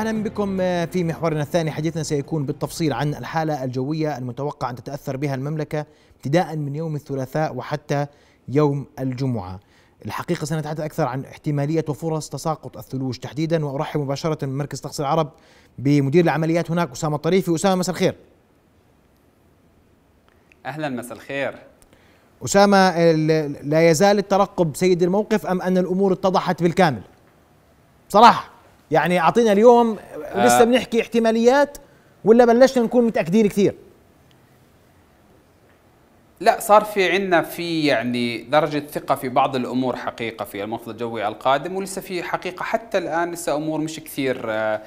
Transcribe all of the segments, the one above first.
اهلا بكم آه، في محورنا الثاني حديثنا سيكون بالتفصيل عن الحاله الجويه المتوقع ان تتاثر بها المملكه ابتداء من يوم الثلاثاء وحتى يوم الجمعه. الحقيقه سنتحدث اكثر عن احتماليه وفرص تساقط الثلوج تحديدا وارحب مباشره من مركز طقس العرب بمدير العمليات هناك اسامه الطريفي، اسامه مساء الخير. اهلا مساء الخير. اسامه لا يزال الترقب سيد الموقف ام ان الامور اتضحت بالكامل؟ بصراحه يعني اعطينا اليوم آه لسه بنحكي احتماليات ولا بلشنا نكون متاكدين كثير لا صار في عندنا في يعني درجة ثقة في بعض الأمور حقيقة في المنفذ الجوي القادم ولسه في حقيقة حتى الآن لسه أمور مش كثير آه،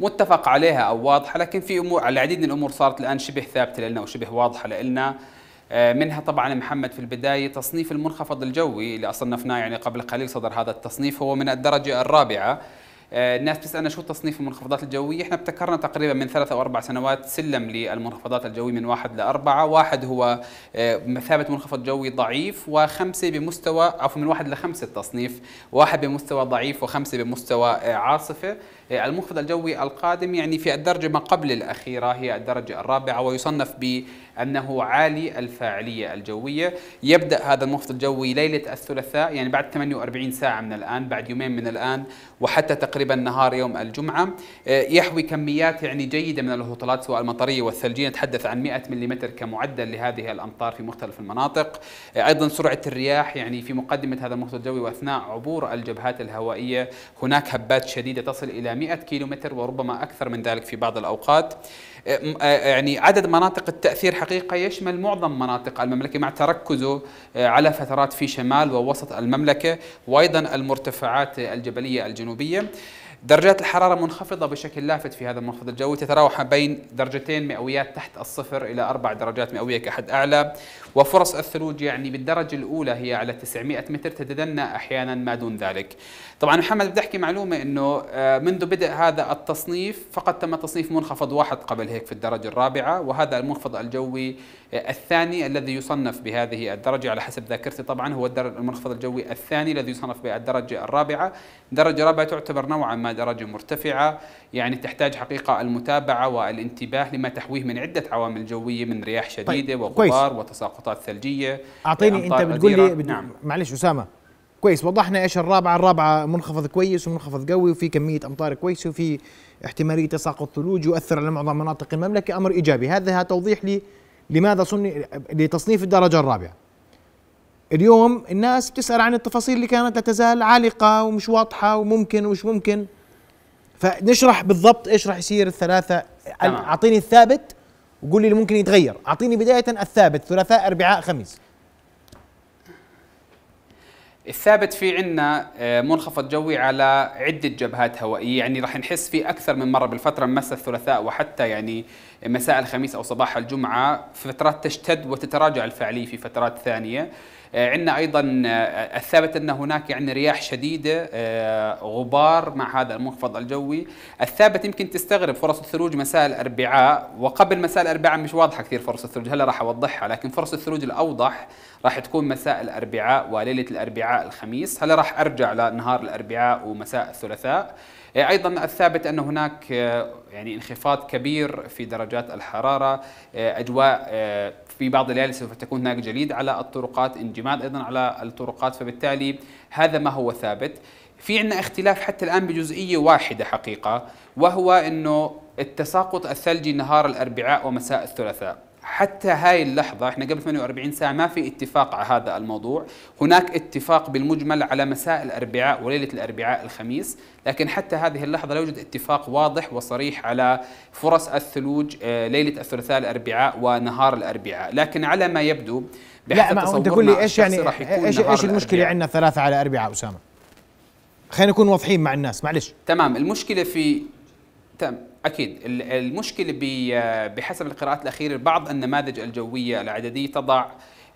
متفق عليها أو واضحة لكن في أمور العديد من الأمور صارت الآن شبه ثابتة لنا وشبه واضحة لنا آه، منها طبعا محمد في البداية تصنيف المنخفض الجوي اللي أصنفناه يعني قبل قليل صدر هذا التصنيف هو من الدرجة الرابعة آه، الناس بتسالنا شو تصنيف المنخفضات الجويه احنا ابتكرنا تقريبا من ثلاث او اربع سنوات سلم للمنخفضات الجويه من واحد لاربعه واحد هو آه، مثابه منخفض جوي ضعيف وخمسه بمستوى عفوا من واحد لخمسه التصنيف واحد بمستوى ضعيف وخمسه بمستوى آه، عاصفه المنخفض الجوي القادم يعني في الدرجه ما قبل الاخيره هي الدرجه الرابعه ويصنف ب أنه عالي الفاعليه الجويه يبدا هذا المنخفض الجوي ليله الثلاثاء يعني بعد 48 ساعه من الان بعد يومين من الان وحتى تقريبا تقريبا نهار يوم الجمعة آه، يحوي كميات يعني جيدة من الهطولات سواء المطرية والثلجية نتحدث عن 100 ملم كمعدل لهذه الأمطار في مختلف المناطق آه، أيضا سرعة الرياح يعني في مقدمة هذا المخطط الجوي وأثناء عبور الجبهات الهوائية هناك هبات شديدة تصل إلى 100 كيلومتر وربما أكثر من ذلك في بعض الأوقات آه، يعني عدد مناطق التأثير حقيقة يشمل معظم مناطق المملكة مع تركزه على فترات في شمال ووسط المملكة وأيضا المرتفعات الجبلية الجنوبية درجات الحرارة منخفضة بشكل لافت في هذا المنخفض الجوي تتراوح بين درجتين مئويات تحت الصفر إلى أربع درجات مئوية كحد أعلى وفرص الثلوج يعني بالدرجة الأولى هي على 900 متر تتدنى أحيانا ما دون ذلك طبعا محمد بدي احكي معلومه انه آه، منذ بدء هذا التصنيف فقد تم تصنيف منخفض واحد قبل هيك في الدرجه الرابعه وهذا المنخفض الجوي آه، الثاني الذي يصنف بهذه الدرجه على حسب ذاكرتي طبعا هو المنخفض الجوي الثاني الذي يصنف بالدرجه الرابعه الدرجه الرابعه تعتبر نوعا ما درجه مرتفعه يعني تحتاج حقيقه المتابعه والانتباه لما تحويه من عده عوامل جويه من رياح طيب، شديده طيب. وغبار وتساقطات ثلجيه اعطيني انت بتقول لي نعم. معلش اسامه كويس وضحنا ايش الرابعه الرابعه منخفض كويس ومنخفض قوي وفي كميه امطار كويسه وفي احتماليه تساقط ثلوج يؤثر على معظم مناطق المملكه امر ايجابي هذا توضيح لي لماذا صني لتصنيف الدرجه الرابعه اليوم الناس بتسال عن التفاصيل اللي كانت لا تزال عالقه ومش واضحه وممكن ومش ممكن فنشرح بالضبط ايش راح يصير الثلاثه اعطيني الثابت وقول لي اللي ممكن يتغير اعطيني بدايه الثابت ثلاثاء اربعاء خميس الثابت في عنا آه، منخفض جوي على عدة جبهات هوائية يعني راح نحس فيه أكثر من مرة بالفترة مساء الثلاثاء وحتى يعني مساء الخميس أو صباح الجمعة فترات تشتد وتتراجع الفعلية في فترات ثانية آه، عندنا ايضا آه، الثابت ان هناك يعني رياح شديده آه، غبار مع هذا المنخفض الجوي الثابت يمكن تستغرب فرص الثلوج مساء الاربعاء وقبل مساء الاربعاء مش واضحه كثير فرص الثلوج هلا راح اوضحها لكن فرص الثلوج الاوضح راح تكون مساء الاربعاء وليله الاربعاء الخميس هلا راح ارجع لنهار الاربعاء ومساء الثلاثاء إيه، ايضا الثابت ان هناك آه، يعني انخفاض كبير في درجات الحراره آه، اجواء آه، في بعض الليالي سوف تكون هناك جليد على الطرقات انجماد ايضا على الطرقات فبالتالي هذا ما هو ثابت في عندنا اختلاف حتى الان بجزئيه واحده حقيقه وهو انه التساقط الثلجي نهار الاربعاء ومساء الثلاثاء حتى هاي اللحظة احنا قبل 48 ساعة ما في اتفاق على هذا الموضوع هناك اتفاق بالمجمل على مساء الأربعاء وليلة الأربعاء الخميس لكن حتى هذه اللحظة لا يوجد اتفاق واضح وصريح على فرص الثلوج آه، ليلة الثلاثاء الأربعاء ونهار الأربعاء لكن على ما يبدو لا ما انت قول لي ايش يعني ايش ايش المشكله عندنا ثلاثه على اربعاء اسامه خلينا نكون واضحين مع الناس معلش تمام المشكله في تمام اكيد المشكله بحسب القراءات الاخيره بعض النماذج الجويه العدديه تضع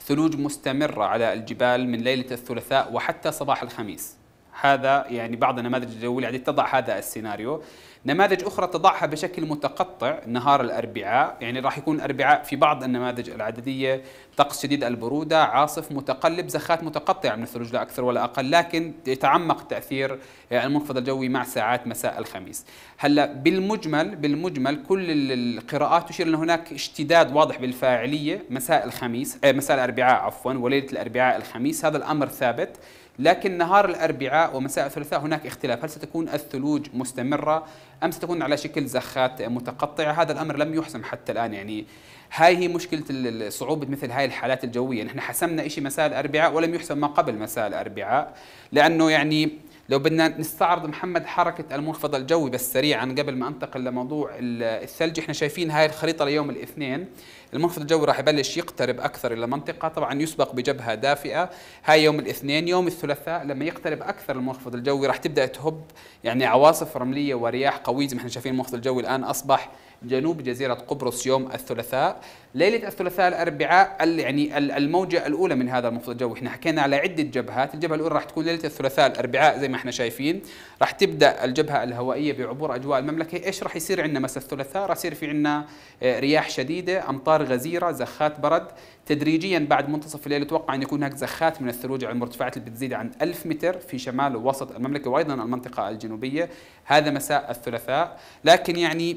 ثلوج مستمره على الجبال من ليله الثلاثاء وحتى صباح الخميس هذا يعني بعض النماذج الجويه العاديه تضع هذا السيناريو نماذج اخرى تضعها بشكل متقطع نهار الاربعاء يعني راح يكون الاربعاء في بعض النماذج العدديه طقس شديد البروده عاصف متقلب زخات متقطعه من الثلوج لا اكثر ولا اقل لكن يتعمق تاثير آه، المنخفض الجوي مع ساعات مساء الخميس هلا بالمجمل بالمجمل كل القراءات تشير ان هناك اشتداد واضح بالفاعليه مساء الخميس آه، مساء الاربعاء عفوا وليله الاربعاء الخميس هذا الامر ثابت لكن نهار الاربعاء ومساء الثلاثاء هناك اختلاف هل ستكون الثلوج مستمره ام ستكون على شكل زخات متقطعه هذا الامر لم يحسم حتى الان يعني هاي هي مشكله صعوبه مثل هاي الحالات الجويه نحن حسمنا شيء مساء الاربعاء ولم يحسم ما قبل مساء الاربعاء لانه يعني لو بدنا نستعرض محمد حركة المنخفض الجوي بس سريعا قبل ما انتقل لموضوع الثلج احنا شايفين هاي الخريطة ليوم الاثنين المنخفض الجوي راح يبلش يقترب اكثر الى المنطقه طبعا يسبق بجبهه دافئه هاي يوم الاثنين يوم الثلاثاء لما يقترب اكثر المنخفض الجوي راح تبدا تهب يعني عواصف رمليه ورياح قويه زي ما احنا شايفين المنخفض الجوي الان اصبح جنوب جزيرة قبرص يوم الثلاثاء ليلة الثلاثاء الأربعاء يعني الموجة الأولى من هذا المنخفض الجوي احنا حكينا على عدة جبهات الجبهة الأولى راح تكون ليلة الثلاثاء الأربعاء زي ما احنا شايفين راح تبدأ الجبهة الهوائية بعبور أجواء المملكة ايش راح يصير عندنا مساء الثلاثاء راح يصير في عندنا آه، رياح شديدة أمطار غزيرة زخات برد تدريجيا بعد منتصف الليل يتوقع أن يكون هناك زخات من الثلوج على المرتفعات اللي بتزيد عن 1000 متر في شمال ووسط المملكة وأيضا المنطقة الجنوبية هذا مساء الثلاثاء لكن يعني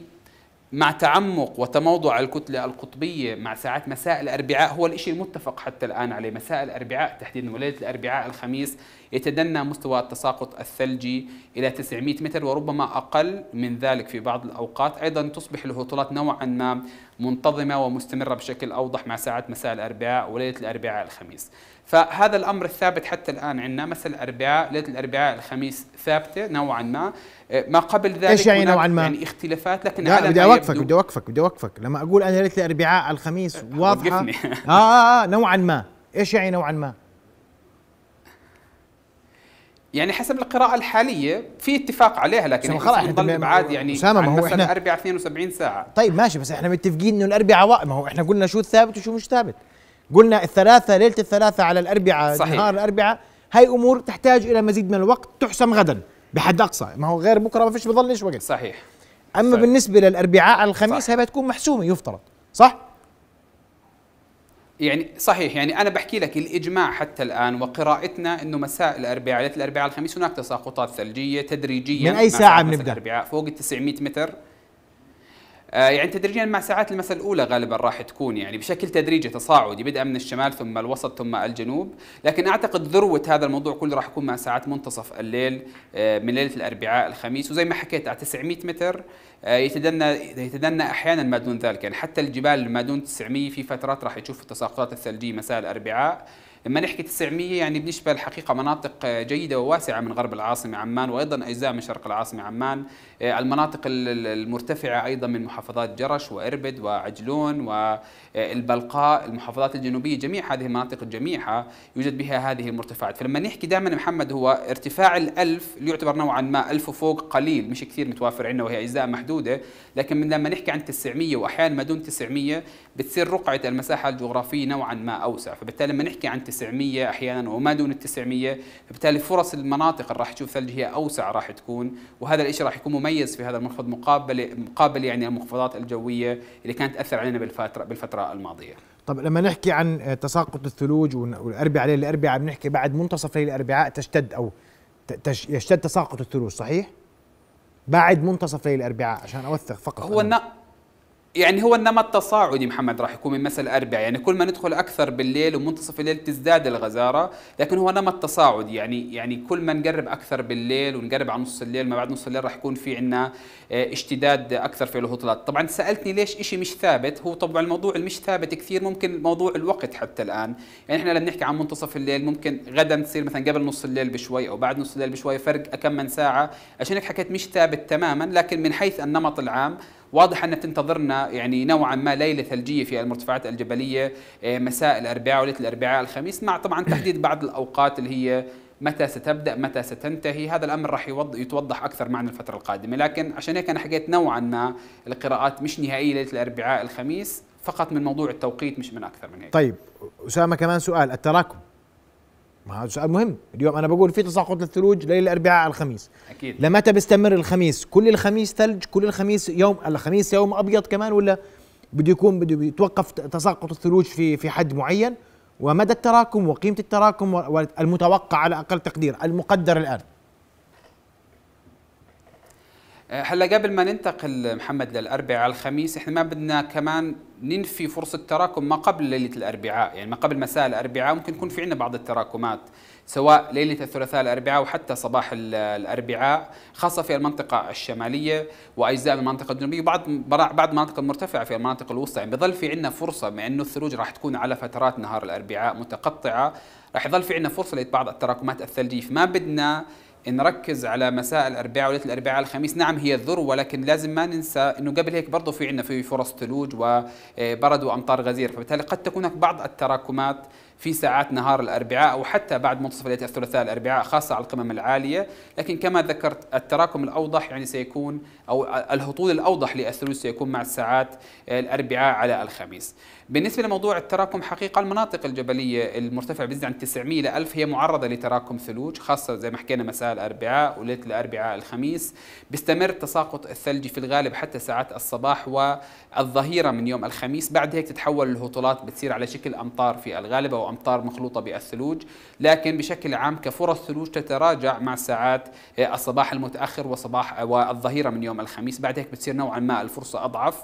مع تعمق وتموضع الكتلة القطبية مع ساعات مساء الأربعاء هو الشيء المتفق حتى الآن عليه مساء الأربعاء تحديدا وليلة الأربعاء الخميس يتدنى مستوى التساقط الثلجي إلى 900 متر وربما أقل من ذلك في بعض الأوقات أيضا تصبح الهطولات نوعا ما منتظمة ومستمرة بشكل أوضح مع ساعات مساء الأربعاء وليلة الأربعاء الخميس فهذا الامر الثابت حتى الان عندنا مثل الاربعاء ليله الاربعاء الخميس ثابته نوعا ما آه، ما قبل ذلك ايش يعني نوعا ما؟ يعني اختلافات لكن لا بدي اوقفك بدي اوقفك بدي اوقفك لما اقول انا ليله الاربعاء الخميس واضحه آه،, آه, آه, اه نوعا ما ايش يعني نوعا ما؟ يعني حسب القراءة الحالية في اتفاق عليها لكن يعني خلاص احنا نضل بعاد يعني اسامة ما هو مثلا احنا الاربعاء 72 ساعة طيب ماشي بس احنا متفقين انه الاربعاء ما هو احنا قلنا شو الثابت وشو مش ثابت قلنا الثلاثة ليلة الثلاثة على الأربعاء صحيح. نهار الأربعاء هاي أمور تحتاج إلى مزيد من الوقت تحسم غدا بحد أقصى ما هو غير بكرة ما فيش بضلش وقت صحيح أما صحيح. بالنسبة للأربعاء على الخميس هاي بتكون محسومة يفترض صح؟ يعني صحيح يعني انا بحكي لك الاجماع حتى الان وقراءتنا انه مساء الاربعاء ليله الاربعاء الخميس هناك تساقطات ثلجيه تدريجيه من اي ساعه بنبدا الاربعاء فوق ال 900 متر آه، يعني تدريجيا مع ساعات المساء الاولى غالبا راح تكون يعني بشكل تدريجي تصاعدي بدءا من الشمال ثم الوسط ثم الجنوب لكن اعتقد ذروه هذا الموضوع كله راح يكون مع ساعات منتصف الليل آه، من ليله الاربعاء الخميس وزي ما حكيت على 900 متر آه، يتدنى يتدنى احيانا ما دون ذلك يعني حتى الجبال ما دون 900 في فترات راح تشوف التساقطات الثلجيه مساء الاربعاء لما نحكي 900 يعني بنشبه الحقيقه مناطق آه، جيده وواسعه من غرب العاصمه عمان وايضا اجزاء من شرق العاصمه عمان آه، المناطق المرتفعه ايضا من محافظات جرش واربد وعجلون والبلقاء المحافظات الجنوبيه جميع هذه المناطق جميعها يوجد بها هذه المرتفعات فلما نحكي دائما محمد هو ارتفاع الألف اللي يعتبر نوعا ما ألف وفوق قليل مش كثير متوافر عندنا وهي أجزاء محدودة لكن من لما نحكي عن 900 وأحيانا ما دون 900 بتصير رقعة المساحة الجغرافية نوعا ما أوسع فبالتالي لما نحكي عن 900 احيانا وما دون ال 900 فبالتالي فرص المناطق اللي راح تشوف ثلج هي اوسع راح تكون وهذا الشيء راح يكون مميز في هذا المنخفض مقابل مقابل يعني المنخفضات الجويه اللي كانت تاثر علينا بالفتره بالفتره الماضيه طب لما نحكي عن تساقط الثلوج والاربعاء ليل الاربعاء بنحكي بعد منتصف ليل الاربعاء تشتد او تش يشتد تساقط الثلوج صحيح؟ بعد منتصف ليل الاربعاء عشان اوثق فقط هو يعني هو النمط تصاعدي محمد راح يكون من مساء الاربعاء يعني كل ما ندخل أكثر بالليل ومنتصف الليل تزداد الغزارة لكن هو نمط تصاعدي يعني يعني كل ما نقرب أكثر بالليل ونقرب على نص الليل ما بعد نص الليل راح يكون في عندنا آه، اشتداد أكثر في الهطلات طبعا سألتني ليش شيء مش ثابت هو طبعا الموضوع المش ثابت كثير ممكن موضوع الوقت حتى الآن يعني إحنا لما نحكي عن منتصف الليل ممكن غدا تصير مثلا قبل نص الليل بشوي أو بعد نص الليل بشوي فرق كم من ساعة عشان هيك حكيت مش ثابت تماما لكن من حيث النمط العام واضح أن تنتظرنا يعني نوعا ما ليلة ثلجية في المرتفعات الجبلية آه، مساء الأربعاء وليلة الأربعاء الخميس مع طبعا تحديد بعض الأوقات اللي هي متى ستبدا متى ستنتهي هذا الامر راح يتوضح اكثر معنا الفتره القادمه لكن عشان هيك انا حكيت نوعا ما القراءات مش نهائيه ليله الاربعاء الخميس فقط من موضوع التوقيت مش من اكثر من هيك طيب اسامه كمان سؤال التراكم ما هذا سؤال مهم اليوم انا بقول في تساقط للثلوج ليل الاربعاء الخميس اكيد لمتى بيستمر الخميس كل الخميس ثلج كل الخميس يوم الخميس يوم ابيض كمان ولا بده يكون بده يتوقف تساقط الثلوج في في حد معين ومدى التراكم وقيمه التراكم المتوقع على اقل تقدير المقدر الان هلا قبل ما ننتقل محمد للاربعاء الخميس احنا ما بدنا كمان ننفي فرصه تراكم ما قبل ليله الاربعاء يعني ما قبل مساء الاربعاء ممكن يكون في عندنا بعض التراكمات سواء ليله الثلاثاء الاربعاء وحتى صباح الاربعاء خاصه في المنطقه الشماليه واجزاء من المنطقه الجنوبيه وبعض بعض المناطق المرتفعه في المناطق الوسطى يعني بظل في عندنا فرصه مع انه الثلوج راح تكون على فترات نهار الاربعاء متقطعه راح يظل في عندنا فرصه لبعض التراكمات الثلجيه فما بدنا نركز على مساء الاربعاء وليله الاربعاء الخميس نعم هي الذروه ولكن لازم ما ننسى انه قبل هيك برضه في عندنا في فرص ثلوج وبرد وامطار غزيره فبالتالي قد تكون هناك بعض التراكمات في ساعات نهار الأربعاء أو حتى بعد منتصف ليلة الثلاثاء الأربعاء خاصة على القمم العالية لكن كما ذكرت التراكم الأوضح يعني سيكون أو الهطول الأوضح للثلوج سيكون مع الساعات الأربعاء على الخميس بالنسبة لموضوع التراكم حقيقة المناطق الجبلية المرتفعة بنسبة عن 900 إلى 1000 هي معرضة لتراكم ثلوج خاصة زي ما حكينا مساء الأربعاء وليلة الأربعاء الخميس بيستمر تساقط الثلج في الغالب حتى ساعات الصباح والظهيرة من يوم الخميس بعد هيك تتحول الهطولات بتصير على شكل أمطار في الغالب أو أمطار مخلوطة بالثلوج لكن بشكل عام كفرص ثلوج تتراجع مع ساعات آه، الصباح المتأخر وصباح آه، والظهيرة من يوم الخميس بعد هيك بتصير نوعا ما الفرصة أضعف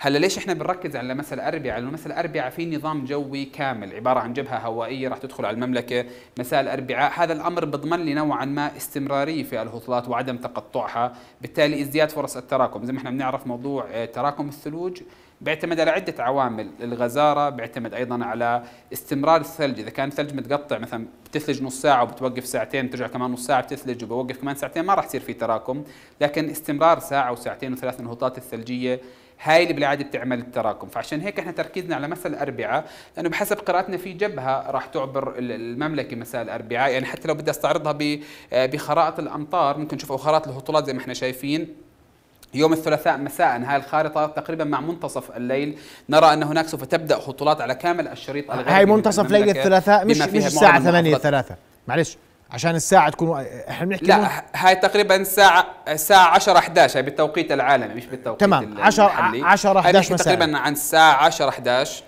هلا ليش احنا بنركز على مثل الاربعاء؟ لانه مثل الاربعاء في نظام جوي كامل عباره عن جبهه هوائيه راح تدخل على المملكه مساء الاربعاء، هذا الامر بضمن لي نوعا ما استمراريه في الهطولات وعدم تقطعها، بالتالي ازدياد فرص التراكم، زي ما احنا بنعرف موضوع آه، تراكم الثلوج بيعتمد على عده عوامل الغزاره بيعتمد ايضا على استمرار الثلج اذا كان الثلج متقطع مثلا بتثلج نص ساعه وبتوقف ساعتين بترجع كمان نص ساعه بتثلج وبوقف كمان ساعتين ما راح يصير في تراكم لكن استمرار ساعه وساعتين وثلاث نهوضات الثلجيه هاي اللي بالعاده بتعمل التراكم فعشان هيك احنا تركيزنا على مساء الاربعاء لانه بحسب قراءتنا في جبهه راح تعبر المملكه مساء الاربعاء يعني حتى لو بدي استعرضها بخرائط الامطار ممكن نشوف خرائط الهطولات زي ما احنا شايفين يوم الثلاثاء مساء هاي الخارطة تقريبا مع منتصف الليل نرى أن هناك سوف تبدأ خطولات على كامل الشريط الغربي هاي منتصف ليلة الثلاثاء مش مش الساعة ثمانية ثلاثة معلش عشان الساعة تكون احنا بنحكي لا هاي تقريبا الساعة الساعة 10 11 هي بالتوقيت العالمي مش بالتوقيت تمام 10 10 11 مساء تقريبا عن الساعة 10 11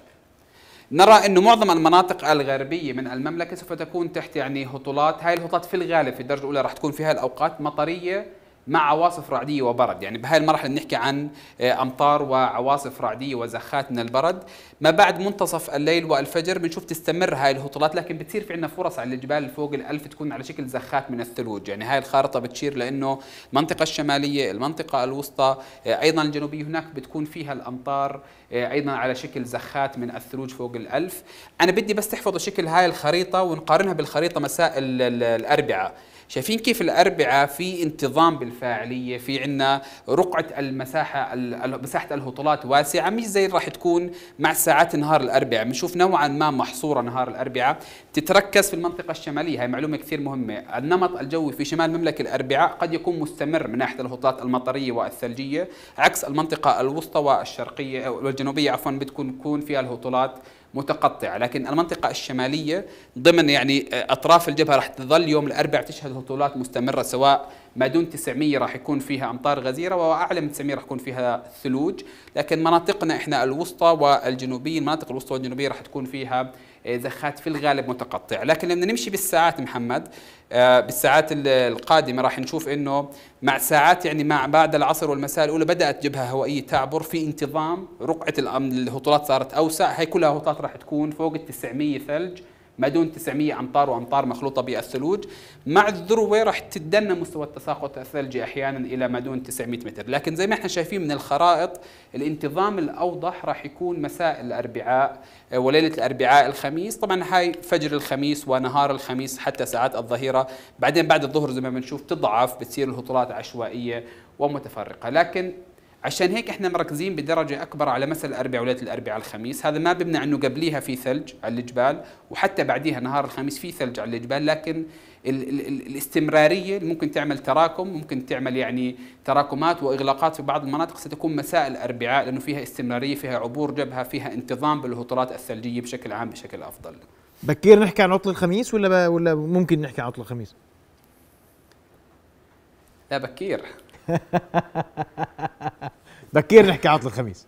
نرى انه معظم المناطق الغربيه من المملكه سوف تكون تحت يعني هطولات، هاي الهطولات في الغالب في الدرجه الاولى راح تكون فيها الاوقات مطريه مع عواصف رعديه وبرد يعني بهاي المرحله بنحكي عن آه، امطار وعواصف رعديه وزخات من البرد ما بعد منتصف الليل والفجر بنشوف تستمر هاي الهطولات لكن بتصير في عندنا فرص على الجبال فوق ال1000 تكون على شكل زخات من الثلوج يعني هاي الخارطه بتشير لانه المنطقه الشماليه المنطقه الوسطى آه، ايضا الجنوبيه هناك بتكون فيها الامطار آه، ايضا على شكل زخات من الثلوج فوق ال1000 انا بدي بس تحفظوا شكل هاي الخريطه ونقارنها بالخريطه مساء الاربعاء شايفين كيف الأربعة في انتظام بالفاعلية في عنا رقعة المساحة مساحة الهطولات واسعة مش زي راح تكون مع ساعات نهار الأربعاء بنشوف نوعا ما محصورة نهار الأربعاء تتركز في المنطقة الشمالية هاي معلومة كثير مهمة النمط الجوي في شمال المملكة الأربعاء قد يكون مستمر من ناحية الهطولات المطرية والثلجية عكس المنطقة الوسطى والشرقية والجنوبية عفوا بتكون فيها الهطولات متقطعه لكن المنطقه الشماليه ضمن يعني اطراف الجبهه راح تظل يوم الاربعاء تشهد هطولات مستمره سواء ما دون 900 راح يكون فيها امطار غزيره واعلى من 900 راح يكون فيها ثلوج لكن مناطقنا احنا الوسطى والجنوبيه المناطق الوسطى والجنوبيه راح تكون فيها زخات إيه، في الغالب متقطع لكن لما نمشي بالساعات محمد آه، بالساعات القادمة راح نشوف أنه مع ساعات يعني مع بعد العصر والمساء الأولى بدأت جبهة هوائية تعبر في انتظام رقعة الهطولات صارت أوسع هي كلها هطولات راح تكون فوق ال 900 ثلج ما دون 900 أمتار وأمتار مخلوطة بالثلوج مع الذروة راح تدنى مستوى التساقط الثلجي أحيانا إلى ما دون 900 متر لكن زي ما احنا شايفين من الخرائط الانتظام الأوضح راح يكون مساء الأربعاء آه، وليلة الأربعاء الخميس طبعا هاي فجر الخميس ونهار الخميس حتى ساعات الظهيرة بعدين بعد الظهر زي ما بنشوف تضعف بتصير الهطولات عشوائية ومتفرقة لكن عشان هيك احنا مركزين بدرجه اكبر على مثل الاربعاء وليله الاربعاء الخميس هذا ما بمنع انه قبليها في ثلج على الجبال وحتى بعديها نهار الخميس في ثلج على الجبال لكن ال ال الاستمراريه ممكن تعمل تراكم ممكن تعمل يعني تراكمات واغلاقات في بعض المناطق ستكون مساء الاربعاء لانه فيها استمراريه فيها عبور جبهه فيها انتظام بالهطولات الثلجيه بشكل عام بشكل افضل بكير نحكي عن عطل الخميس ولا ولا ممكن نحكي عن عطل الخميس لا بكير بكير نحكي عطل الخميس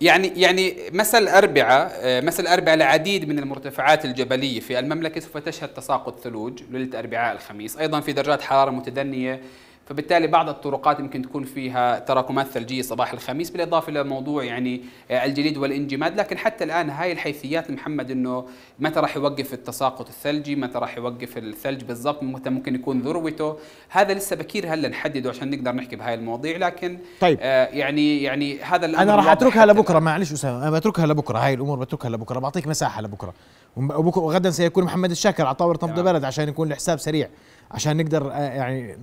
يعني يعني مساء الأربعاء مساء الأربعاء العديد من المرتفعات الجبلية في المملكة سوف تشهد تساقط ثلوج ليلة أربعاء الخميس أيضا في درجات حرارة متدنية فبالتالي بعض الطرقات يمكن تكون فيها تراكمات ثلجيه صباح الخميس بالاضافه الى موضوع يعني آه، الجليد والانجماد لكن حتى الان هاي الحيثيات محمد انه متى راح يوقف التساقط الثلجي متى راح يوقف الثلج بالضبط متى ممكن يكون ذروته هذا لسه بكير هلا نحدده عشان نقدر نحكي بهاي المواضيع لكن طيب آه يعني يعني هذا الامر انا راح اتركها لبكره معلش اسامه انا بتركها لبكره هاي الامور بتركها لبكره بعطيك مساحه لبكره وغدا سيكون محمد الشاكر على طاوله نبض بلد عشان يكون الحساب سريع عشان نقدر آه، يعني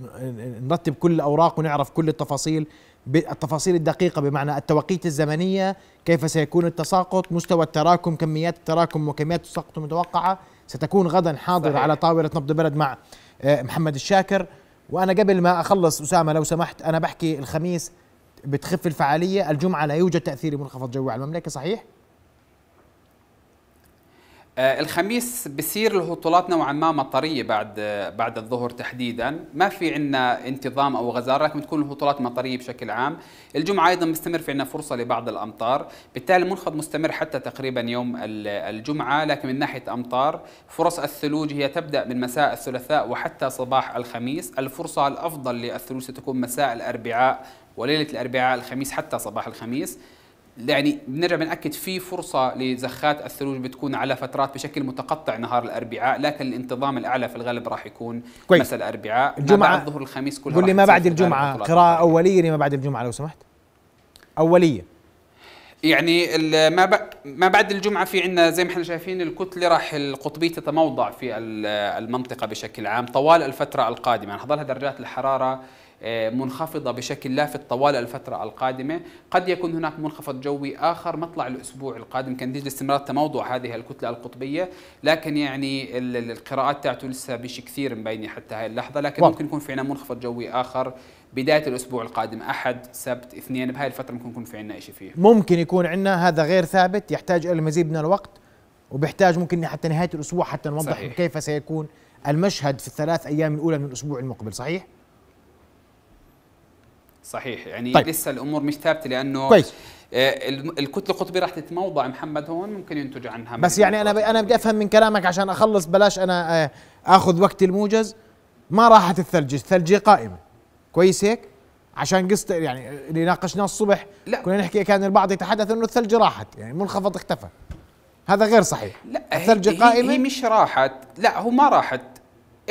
نرتب كل الاوراق ونعرف كل التفاصيل التفاصيل الدقيقة بمعنى التوقيت الزمنية كيف سيكون التساقط مستوى التراكم كميات التراكم وكميات التساقط المتوقعة ستكون غدا حاضرة على طاولة نبض بلد مع آه، محمد الشاكر وأنا قبل ما أخلص أسامة لو سمحت أنا بحكي الخميس بتخف الفعالية الجمعة لا يوجد تأثير منخفض جوي على المملكة صحيح؟ آه، الخميس بصير الهطولات نوعا ما مطريه بعد آه، بعد الظهر تحديدا ما في عندنا انتظام او غزاره لكن بتكون الهطولات مطريه بشكل عام الجمعه ايضا مستمر في عندنا فرصه لبعض الامطار بالتالي المنخفض مستمر حتى تقريبا يوم الجمعه لكن من ناحيه امطار فرص الثلوج هي تبدا من مساء الثلاثاء وحتى صباح الخميس الفرصه الافضل للثلوج ستكون مساء الاربعاء وليله الاربعاء الخميس حتى صباح الخميس يعني بنرجع بنأكد في فرصة لزخات الثلوج بتكون على فترات بشكل متقطع نهار الأربعاء لكن الانتظام الأعلى في الغالب راح يكون كويس. مساء الأربعاء الجمعة بعد ظهر الخميس كلها قول لي ما بعد الجمعة قراءة أولية لما بعد الجمعة لو سمحت أولية يعني ما ما بعد الجمعه في عندنا زي ما احنا شايفين الكتله راح القطبيه تتموضع في المنطقه بشكل عام طوال الفتره القادمه يعني حضلها درجات الحراره آه، منخفضة بشكل لافت طوال الفترة القادمة قد يكون هناك منخفض جوي آخر مطلع الأسبوع القادم كان نتيجة استمرار تموضع هذه الكتلة القطبية لكن يعني القراءات تاعته لسه بش كثير مبينة حتى هاي اللحظة لكن ممكن يكون في عنا منخفض جوي آخر بداية الأسبوع القادم أحد سبت اثنين بهاي الفترة ممكن يكون في عنا شيء فيه ممكن يكون عنا هذا غير ثابت يحتاج إلى المزيد من الوقت وبيحتاج ممكن حتى نهاية الأسبوع حتى نوضح صحيح. كيف سيكون المشهد في الثلاث أيام الأولى من الأسبوع المقبل صحيح؟ صحيح يعني طيب. لسه الامور مش ثابته لانه كويس آه، الكتله القطبيه راح تتموضع محمد هون ممكن ينتج عنها بس يعني انا انا بدي افهم من كلامك عشان اخلص بلاش انا آه، اخذ وقتي الموجز ما راحت الثلج الثلج قائمه كويس هيك عشان قصة يعني اللي ناقشناه الصبح لا. كنا نحكي كان البعض يتحدث انه الثلج راحت يعني منخفض اختفى هذا غير صحيح لا الثلج هي قائمه هي مش راحت لا هو ما راحت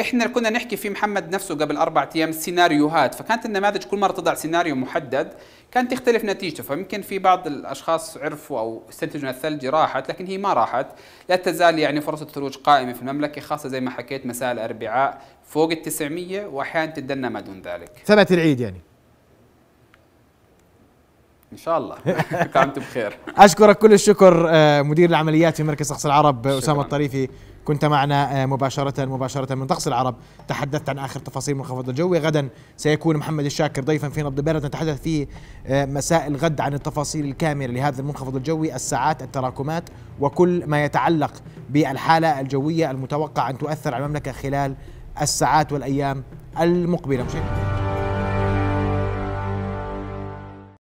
احنا كنا نحكي في محمد نفسه قبل اربع ايام سيناريوهات فكانت النماذج كل مره تضع سيناريو محدد كانت تختلف نتيجته فيمكن في بعض الاشخاص عرفوا او استنتجوا ان الثلج راحت لكن هي ما راحت لا تزال يعني فرص الثلوج قائمه في المملكه خاصه زي ما حكيت مساء الاربعاء فوق ال 900 واحيانا تدنى ما دون ذلك سبعه العيد يعني ان شاء الله كنت بخير اشكرك كل الشكر آه، مدير العمليات في مركز اقصى العرب اسامه الطريفي كنت معنا آه، مباشرة مباشرة من طقس العرب تحدثت عن آخر تفاصيل المنخفض الجوي غدا سيكون محمد الشاكر ضيفا في نبض بلد نتحدث فيه آه، مساء الغد عن التفاصيل الكاملة لهذا المنخفض الجوي الساعات التراكمات وكل ما يتعلق بالحالة الجوية المتوقع أن تؤثر على المملكة خلال الساعات والأيام المقبلة